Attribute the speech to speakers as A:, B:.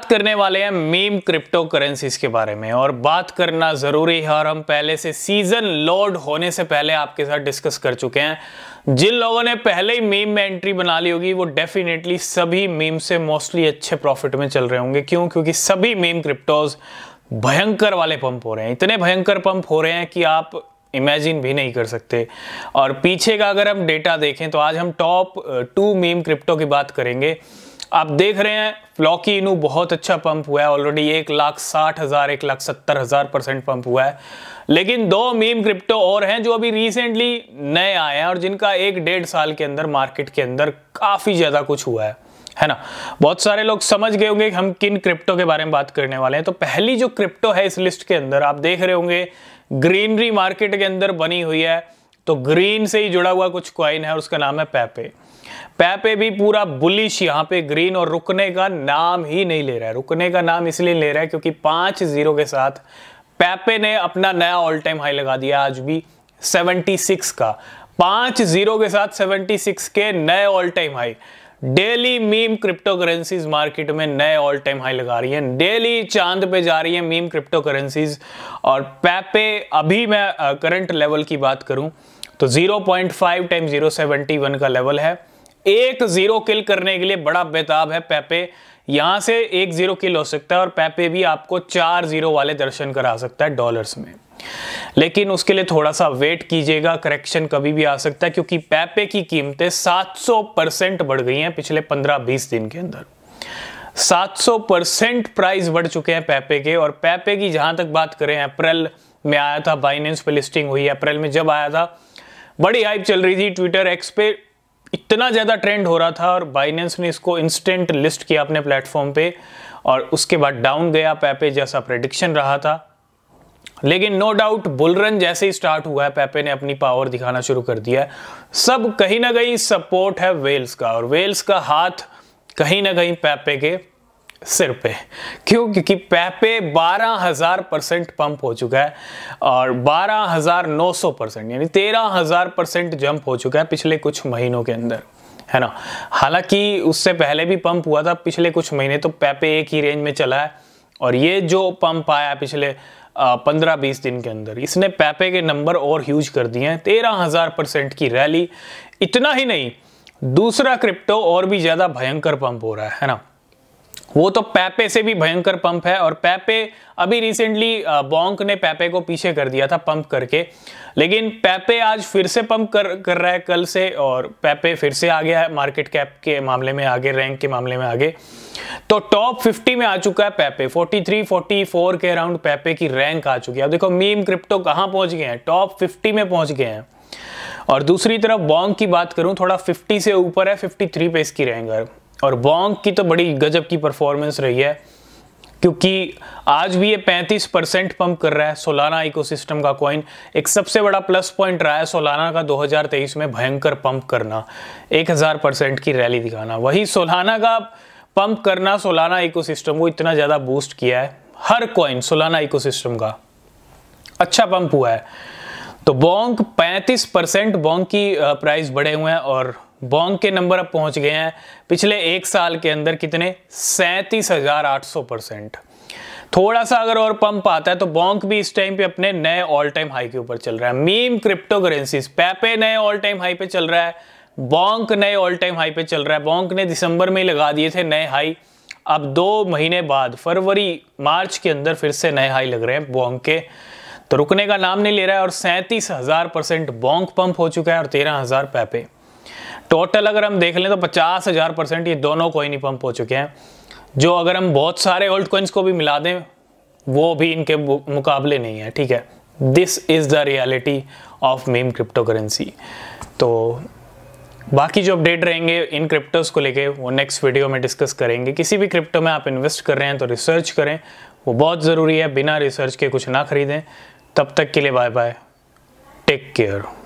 A: बात करने वाले हैं मीम क्रिप्टो करेंसीज के बारे में और बात करना ज़रूरी है और हम पहले से सीजन लोड होने से पहले आपके साथ डिस्कस कर चुके हैं जिन लोगों ने पहले ही मीम में एंट्री बना ली होगी वो डेफिनेटली सभी मीम से मोस्टली अच्छे प्रॉफिट में चल रहे होंगे क्यों क्योंकि सभी मीम क्रिप्टोज भयंकर वाले पंप हो रहे हैं इतने भयंकर पंप हो रहे हैं कि आप इमेजिन भी नहीं कर सकते और पीछे का अगर हम डेटा देखें तो आज हम टॉप टू मीम क्रिप्टो की बात करेंगे आप देख रहे हैं फ्लॉकी इनू बहुत अच्छा पंप हुआ है ऑलरेडी एक लाख साठ हज़ार एक लाख सत्तर हज़ार परसेंट पंप हुआ है लेकिन दो मीम क्रिप्टो और हैं जो अभी रिसेंटली नए आए हैं और जिनका एक डेढ़ साल के अंदर मार्केट के अंदर काफ़ी ज़्यादा कुछ हुआ है है ना बहुत सारे लोग समझ गए होंगे कि हम किन क्रिप्टो के बारे में बात करने वाले हैं तो पहली जो क्रिप्टो है इस लिस्ट के अंदर आप देख रहे होंगे ग्रीनरी मार्केट के अंदर बनी हुई है तो ग्रीन से ही जुड़ा हुआ कुछ क्वाइन है और उसका नाम है पैपे पैपे भी पूरा बुलिश यहाँ पे ग्रीन और रुकने का नाम ही नहीं ले रहा है रुकने का नाम इसलिए ले रहा है क्योंकि पांच जीरो के साथ पैपे ने अपना नया ऑल टाइम हाई लगा दिया आज भी 76 का पांच जीरो के साथ 76 के नए all time high daily meme crypto currencies market में नए ऑल टाइम हाई लगा रही है डेली चांद पे जा रही है मीम क्रिप्टो करेंसीज और पैपे अभी मैं करंट लेवल की बात करूं तो 0.5 पॉइंट फाइव टाइम जीरो का लेवल है एक जीरो किल करने के लिए बड़ा बेताब है पैपे यहां से एक जीरो किल हो सकता है और पैपे भी आपको चार जीरो वाले दर्शन करा सकता है डॉलर्स में लेकिन उसके लिए थोड़ा सा वेट कीजिएगा करेक्शन कभी भी आ सकता है क्योंकि पैपे की कीमतें 700 परसेंट बढ़ गई हैं पिछले 15-20 दिन के अंदर 700 परसेंट प्राइस बढ़ चुके हैं पैपे के और पैपे की जहां तक बात करें अप्रैल में आया था बाइनेंस पे लिस्टिंग हुई अप्रैल में जब आया था बड़ी हाइप चल रही थी ट्विटर एक्स पे इतना ज़्यादा ट्रेंड हो रहा था और बाइनेंस ने इसको इंस्टेंट लिस्ट किया अपने प्लेटफॉर्म पे और उसके बाद डाउन गया पैपे जैसा प्रडिक्शन रहा था लेकिन नो डाउट बुलरन जैसे ही स्टार्ट हुआ है पैपे ने अपनी पावर दिखाना शुरू कर दिया है सब कहीं ना कहीं सपोर्ट है वेल्स का और वेल्स का हाथ कहीं ना कहीं पैपे के सिर पे क्यों क्योंकि पैपे हजार परसेंट पंप हो चुका है और बारह हजार नौ सौ परसेंट यानी तेरह हजार परसेंट जंप हो चुका है पिछले कुछ महीनों के अंदर है ना हालांकि उससे पहले भी पंप हुआ था पिछले कुछ महीने तो पैपे एक ही रेंज में चला है और ये जो पंप आया पिछले पंद्रह बीस दिन के अंदर इसने पैपे के नंबर और ह्यूज कर दिए हैं तेरह हज़ार परसेंट की रैली इतना ही नहीं दूसरा क्रिप्टो और भी ज़्यादा भयंकर पंप हो रहा है ना वो तो पैपे से भी भयंकर पंप है और पैपे अभी रिसेंटली बॉन्क ने पैपे को पीछे कर दिया था पंप करके लेकिन पैपे आज फिर से पंप कर कर रहा है कल से और पैपे फिर से आ गया है मार्केट कैप के मामले में आगे रैंक के मामले में आगे तो टॉप 50 में आ चुका है पैपे 43 44 के अराउंड पैपे की रैंक आ चुकी है अब देखो मीम क्रिप्टो कहाँ पहुँच गए हैं टॉप फिफ्टी में पहुँच गए हैं और दूसरी तरफ बॉन्ग की बात करूँ थोड़ा फिफ्टी से ऊपर है फिफ्टी पे इसकी रैंक और वोंग की तो बड़ी गजब की परफॉर्मेंस रही है क्योंकि आज भी ये 35 परसेंट पंप कर रहा है सोलाना इकोसिस्टम का कॉइन एक सबसे बड़ा प्लस पॉइंट रहा है सोलाना का 2023 में भयंकर पंप करना 1000 परसेंट की रैली दिखाना वही सोलाना का पंप करना सोलाना इकोसिस्टम को इतना ज़्यादा बूस्ट किया है हर कॉइन सोलाना इकोसिस्टम का अच्छा पंप हुआ है तो बोंग 35 परसेंट बोंग की प्राइस बढ़े हुए हैं और बॉन्ग के नंबर अब पहुंच गए हैं पिछले एक साल के अंदर कितने सैंतीस हजार आठ सौ परसेंट थोड़ा सा अगर और पंप आता है तो बॉन्क भी इस टाइम पे अपने नए ऑल टाइम हाई के ऊपर चल रहा है मीम क्रिप्टो करेंसी पैपे नए ऑल टाइम हाई पे चल रहा है बॉन्क नए ऑल टाइम हाई पे चल रहा है बॉन्क ने दिसंबर में लगा दिए थे नए हाई अब दो महीने बाद फरवरी मार्च के अंदर फिर से नए हाई लग रहे हैं बॉन्क के तो रुकने का नाम नहीं ले रहा है और सैंतीस हजार परसेंट बॉन्क पंप हो चुका है और तेरह हजार पैपे टोटल अगर हम देख लें तो पचास हज़ार परसेंट ये दोनों कोइन ही पंप हो चुके हैं जो अगर हम बहुत सारे ओल्ड कॉइन्स को भी मिला दें वो भी इनके मुकाबले नहीं है ठीक है this is the reality of meme crypto currency तो बाकी जो अपडेट रहेंगे इन क्रिप्टोज़ को लेके वो नेक्स्ट वीडियो में डिस्कस करेंगे किसी भी क्रिप्टो में आप इन्वेस्ट कर रहे हैं तो रिसर्च करें वो बहुत ज़रूरी है बिना रिसर्च के कुछ ना खरीदें तब तक के लिए बाय बाय टेक केयर